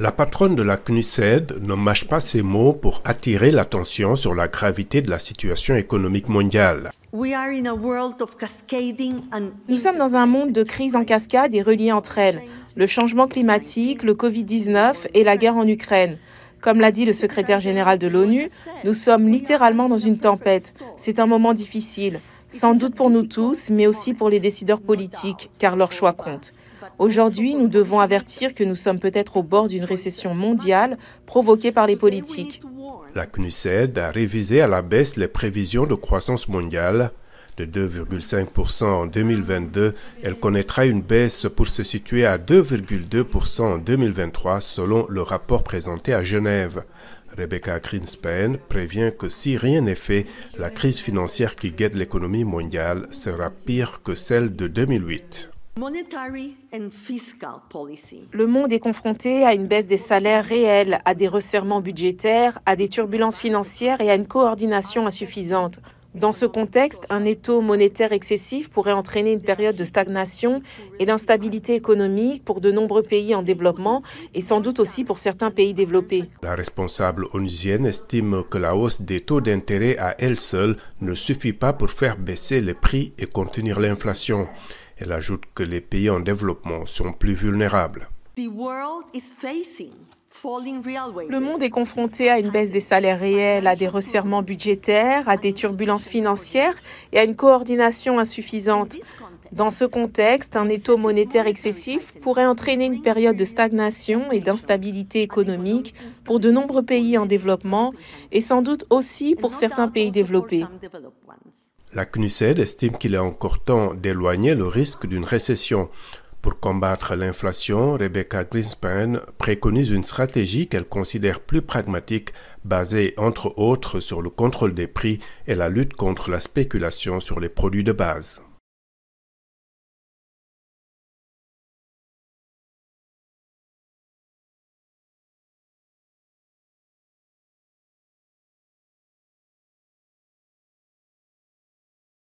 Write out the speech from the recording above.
La patronne de la CNUSED ne mâche pas ses mots pour attirer l'attention sur la gravité de la situation économique mondiale. Nous sommes dans un monde de crises en cascade et reliées entre elles. Le changement climatique, le Covid-19 et la guerre en Ukraine. Comme l'a dit le secrétaire général de l'ONU, nous sommes littéralement dans une tempête. C'est un moment difficile, sans doute pour nous tous, mais aussi pour les décideurs politiques, car leur choix compte. Aujourd'hui, nous devons avertir que nous sommes peut-être au bord d'une récession mondiale provoquée par les politiques. La CNUSED a révisé à la baisse les prévisions de croissance mondiale de 2,5% en 2022, elle connaîtra une baisse pour se situer à 2,2% en 2023 selon le rapport présenté à Genève. Rebecca Greenspan prévient que si rien n'est fait, la crise financière qui guette l'économie mondiale sera pire que celle de 2008. Le monde est confronté à une baisse des salaires réels, à des resserrements budgétaires, à des turbulences financières et à une coordination insuffisante. Dans ce contexte, un étau monétaire excessif pourrait entraîner une période de stagnation et d'instabilité économique pour de nombreux pays en développement et sans doute aussi pour certains pays développés. La responsable onusienne estime que la hausse des taux d'intérêt à elle seule ne suffit pas pour faire baisser les prix et contenir l'inflation. Elle ajoute que les pays en développement sont plus vulnérables. Le monde est confronté à une baisse des salaires réels, à des resserrements budgétaires, à des turbulences financières et à une coordination insuffisante. Dans ce contexte, un étau monétaire excessif pourrait entraîner une période de stagnation et d'instabilité économique pour de nombreux pays en développement et sans doute aussi pour certains pays développés. La CNUSED estime qu'il est encore temps d'éloigner le risque d'une récession. Pour combattre l'inflation, Rebecca Greenspan préconise une stratégie qu'elle considère plus pragmatique, basée entre autres sur le contrôle des prix et la lutte contre la spéculation sur les produits de base.